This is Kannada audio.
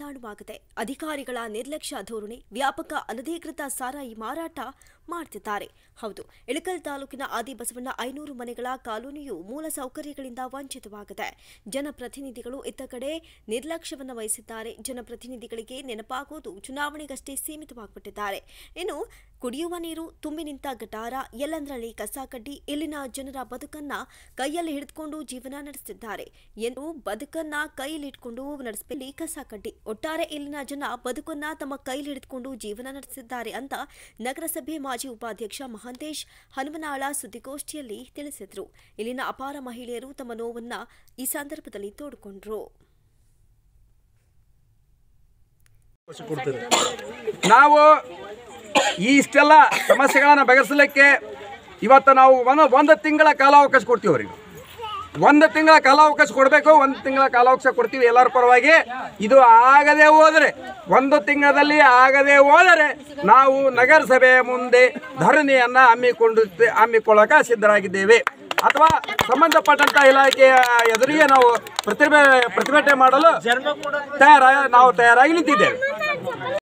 ತಾಣವಾಗಿದೆ ಅಧಿಕಾರಿಗಳ ನಿರ್ಲಕ್ಷ್ಯ ಧೋರಣೆ ವ್ಯಾಪಕ ಅನಧಿಕೃತ ಸಾರಾಯಿ ಮಾರಾಟ ಮಾಡುತ್ತಿದ್ದಾರೆ ಹೌದು ಇಳಕಲ್ ತಾಲೂಕಿನ ಆದಿಬಸವಣ್ಣ ಐನೂರು ಮನೆಗಳ ಕಾಲೋನಿಯು ಮೂಲ ಸೌಕರ್ಯಗಳಿಂದ ವಂಚಿತವಾಗಿದೆ ಜನಪ್ರತಿನಿಧಿಗಳು ಇತ್ತ ಕಡೆ ನಿರ್ಲಕ್ಷ್ಯವನ್ನು ವಹಿಸಿದ್ದಾರೆ ಜನಪ್ರತಿನಿಧಿಗಳಿಗೆ ನೆನಪಾಗುವುದು ಚುನಾವಣೆಗಷ್ಟೇ ಸೀಮಿತವಾಗಿಬಿಟ್ಟಿದ್ದಾರೆ ಇನ್ನು ಕುಡಿಯುವ ನೀರು ತುಂಬಿ ನಿಂತ ಗಟಾರ ಎಲ್ಲಂದರಲ್ಲಿ ಕಸ ಕಡ್ಡಿ ಇಲ್ಲಿನ ಜನರ ಬದುಕನ್ನ ಕೈಯಲ್ಲಿ ಹಿಡಿದುಕೊಂಡು ಜೀವನ ನಡೆಸಿದ್ದಾರೆ ಎಂದು ಬದುಕನ್ನ ಕೈಯಲ್ಲಿ ಇಟ್ಕೊಂಡು ನಡೆಸಬೇಕು ಕಸ ಕಡ್ಡಿ ಒಟ್ಟಾರೆ ಇಲ್ಲಿನ ಜನ ಬದುಕನ್ನ ತಮ್ಮ ಕೈಲಿ ಹಿಡಿದುಕೊಂಡು ಜೀವನ ನಡೆಸಿದ್ದಾರೆ ಅಂತ ನಗರಸಭೆ ಮಾಜಿ ಉಪಾಧ್ಯಕ್ಷ ಮಹಾಂತೇಶ್ ಹನುಮನಾಳ ಸುದ್ದಿಗೋಷ್ಠಿಯಲ್ಲಿ ತಿಳಿಸಿದರು ಇಲ್ಲಿನ ಅಪಾರ ಮಹಿಳೆಯರು ತಮ್ಮ ನೋವನ್ನ ಈ ಸಂದರ್ಭದಲ್ಲಿ ತೋಡಿಕೊಂಡ್ರು ನಾವು ಈ ಇಷ್ಟೆಲ್ಲ ಸಮಸ್ಯೆಗಳನ್ನು ಬಗೆಸಲಿಕ್ಕೆ ಇವತ್ತು ನಾವು ಒಂದು ಒಂದು ತಿಂಗಳ ಕಾಲಾವಕಾಶ ಕೊಡ್ತೀವಿ ಅವ್ರಿಗೆ ಒಂದು ತಿಂಗಳ ಕಾಲಾವಕಾಶ ಕೊಡಬೇಕು ಒಂದು ತಿಂಗಳ ಕಾಲಾವಕಾಶ ಕೊಡ್ತೀವಿ ಎಲ್ಲರ ಪರವಾಗಿ ಇದು ಆಗದೆ ಹೋದರೆ ಒಂದು ತಿಂಗಳಲ್ಲಿ ಆಗದೆ ಹೋದರೆ ನಾವು ನಗರಸಭೆ ಮುಂದೆ ಧರಣಿಯನ್ನು ಹಮ್ಮಿಕೊಂಡು ಹಮ್ಮಿಕೊಳ್ಳೋಕೆ ಸಿದ್ಧರಾಗಿದ್ದೇವೆ ಅಥವಾ ಸಂಬಂಧಪಟ್ಟಂಥ ಇಲಾಖೆಯ ಎದುರಿಗೆ ನಾವು ಪ್ರತಿಭೆ ಪ್ರತಿಭಟನೆ ಮಾಡಲು ತಯಾರ ನಾವು ತಯಾರಾಗಿ ನಿಂತಿದ್ದೇವೆ